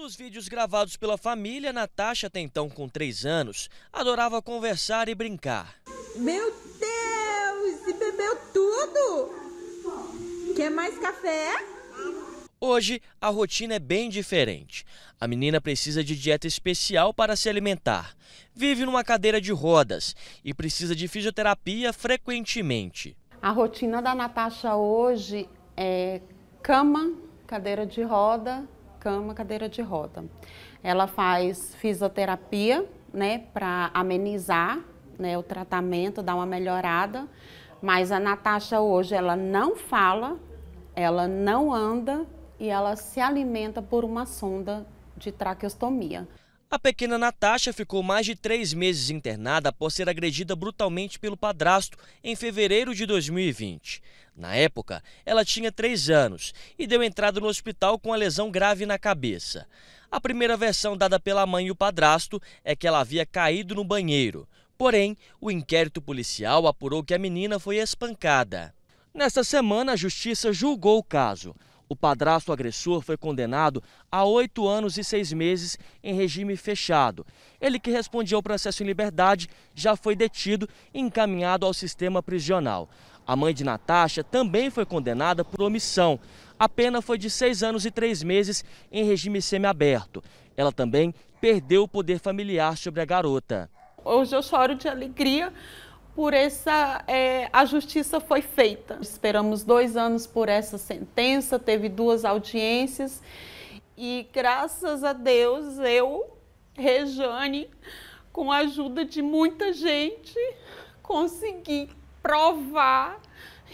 Nos vídeos gravados pela família, Natasha, até então com 3 anos, adorava conversar e brincar. Meu Deus, e bebeu tudo! Quer mais café? Hoje, a rotina é bem diferente. A menina precisa de dieta especial para se alimentar. Vive numa cadeira de rodas e precisa de fisioterapia frequentemente. A rotina da Natasha hoje é cama, cadeira de roda, cama, cadeira de roda. Ela faz fisioterapia, né, para amenizar, né, o tratamento, dar uma melhorada. Mas a Natasha hoje ela não fala, ela não anda e ela se alimenta por uma sonda de traqueostomia. A pequena Natasha ficou mais de três meses internada após ser agredida brutalmente pelo padrasto em fevereiro de 2020. Na época, ela tinha três anos e deu entrada no hospital com a lesão grave na cabeça. A primeira versão dada pela mãe e o padrasto é que ela havia caído no banheiro. Porém, o inquérito policial apurou que a menina foi espancada. Nesta semana, a justiça julgou o caso. O padrasto agressor foi condenado a oito anos e seis meses em regime fechado. Ele que respondia ao processo em liberdade já foi detido e encaminhado ao sistema prisional. A mãe de Natasha também foi condenada por omissão. A pena foi de seis anos e três meses em regime semiaberto. Ela também perdeu o poder familiar sobre a garota. Hoje eu choro de alegria por essa é, a justiça foi feita. Esperamos dois anos por essa sentença, teve duas audiências e graças a Deus eu, Rejane, com a ajuda de muita gente, consegui provar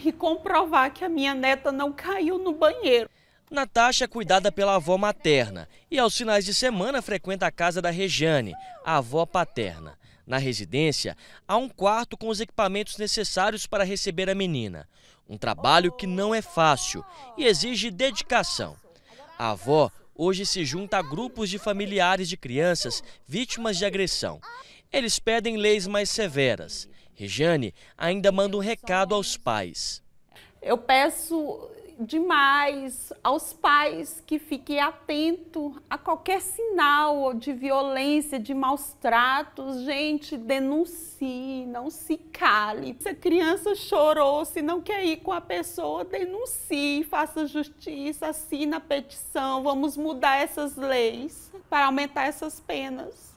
e comprovar que a minha neta não caiu no banheiro. Natasha é cuidada pela avó materna e aos finais de semana frequenta a casa da Rejane, a avó paterna. Na residência, há um quarto com os equipamentos necessários para receber a menina. Um trabalho que não é fácil e exige dedicação. A avó hoje se junta a grupos de familiares de crianças vítimas de agressão. Eles pedem leis mais severas. Rejane ainda manda um recado aos pais. Eu peço demais aos pais que fiquem atento a qualquer sinal de violência, de maus tratos. Gente, denuncie, não se cale. Se a criança chorou, se não quer ir com a pessoa, denuncie, faça justiça, assina a petição. Vamos mudar essas leis para aumentar essas penas.